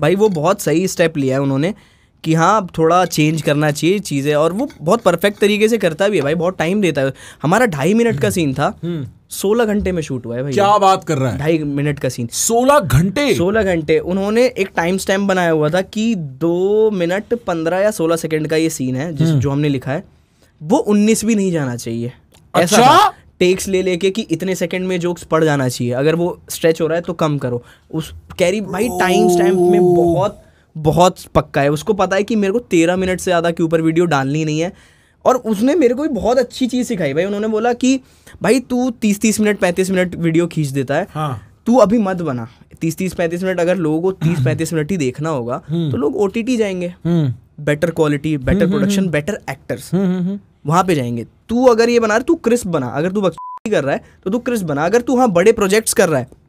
भाई वो बहुत सही स्टेप लिया है उन्होंने कि हाँ अब थोड़ा चेंज करना चाहिए चीज़ें और वो बहुत परफेक्ट तरीके से करता भी है भाई बहुत टाइम देता है हमारा ढाई मिनट का सीन था हम्म। सोलह घंटे में शूट हुआ है भाई क्या बात कर रहा है ढाई मिनट का सीन सोलह घंटे सोलह घंटे उन्होंने एक टाइम स्टैम्प बनाया हुआ था कि दो मिनट पंद्रह या सोलह सेकंड का ये सीन है जिस हम्म। जो हमने लिखा है वो उन्नीस भी नहीं जाना चाहिए अच्छा टेक्स ले लेके कि इतने सेकंड में जोक्स पड़ जाना चाहिए अगर वो स्ट्रेच हो रहा है तो कम करो उस कैरी भाई टाइम स्टैम्प में बहुत बहुत पक्का है उसको पता है कि मेरे को तेरह मिनट से ज़्यादा के ऊपर वीडियो डालनी नहीं है और उसने मेरे को भी बहुत अच्छी चीज़ सिखाई भाई उन्होंने बोला कि भाई तू तीस तीस मिनट पैंतीस मिनट वीडियो खींच देता है हाँ। तू अभी मत बना तीस तीस पैंतीस मिनट अगर लोगों को तीस हम्म। पैंतीस मिनट ही देखना होगा हम्म। तो लोग ओ जाएंगे better quality better production better actors वहाँ पे जाएंगे तू अगर ये बना रहा तू क्रिस्प बना अगर तू बक्स कर रहा है तो तू क्रिस्प बना अगर तू वहाँ बड़े प्रोजेक्ट्स कर रहा है